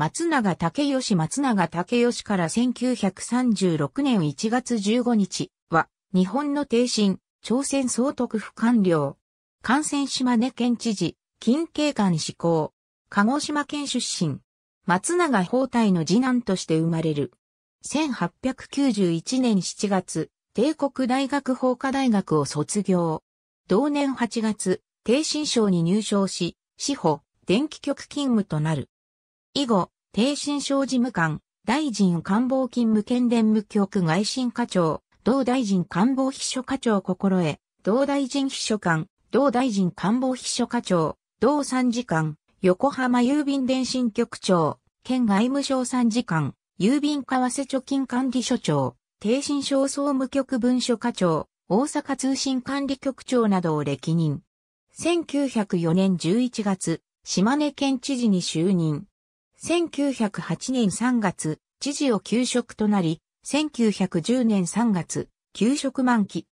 松永武義松永武義から1936年1月15日は、日本の帝信朝鮮総督府官僚、感染島根県知事、近景官志向、鹿児島県出身、松永宝体の次男として生まれる。1891年7月、帝国大学法科大学を卒業。同年8月、帝信省に入省し、司法、電気局勤務となる。以後、帝新省事務官、大臣官房勤務県連務局外信課長、同大臣官房秘書課長心得、同大臣秘書官、同大臣官房秘書課長、同参事官、横浜郵便電信局長、県外務省参事官、郵便為替貯金管理所長、帝新省総務局文書課長、大阪通信管理局長などを歴任。1904年11月、島根県知事に就任。1908年3月、知事を休職となり、1910年3月、休職満期。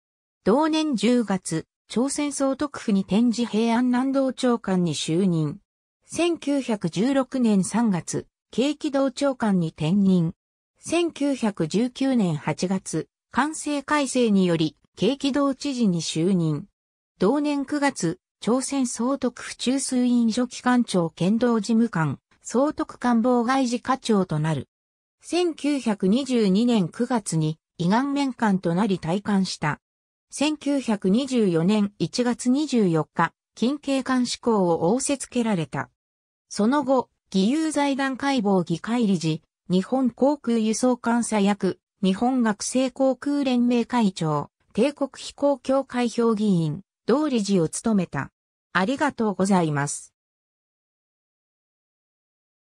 同年10月、朝鮮総督府に展示平安南道長官に就任。1916年3月、景気道長官に転任。1919年8月、官成改正により、景気道知事に就任。同年9月、朝鮮総督府中枢院所機関長剣道事務官、総督官房外事課長となる。1922年9月に、胃がん面官となり退官した。1924年1月24日、近景官志向を仰せつけられた。その後、義勇財団解剖議会理事、日本航空輸送監査役、日本学生航空連盟会長、帝国飛行協会評議員、同理事を務めた。ありがとうございます。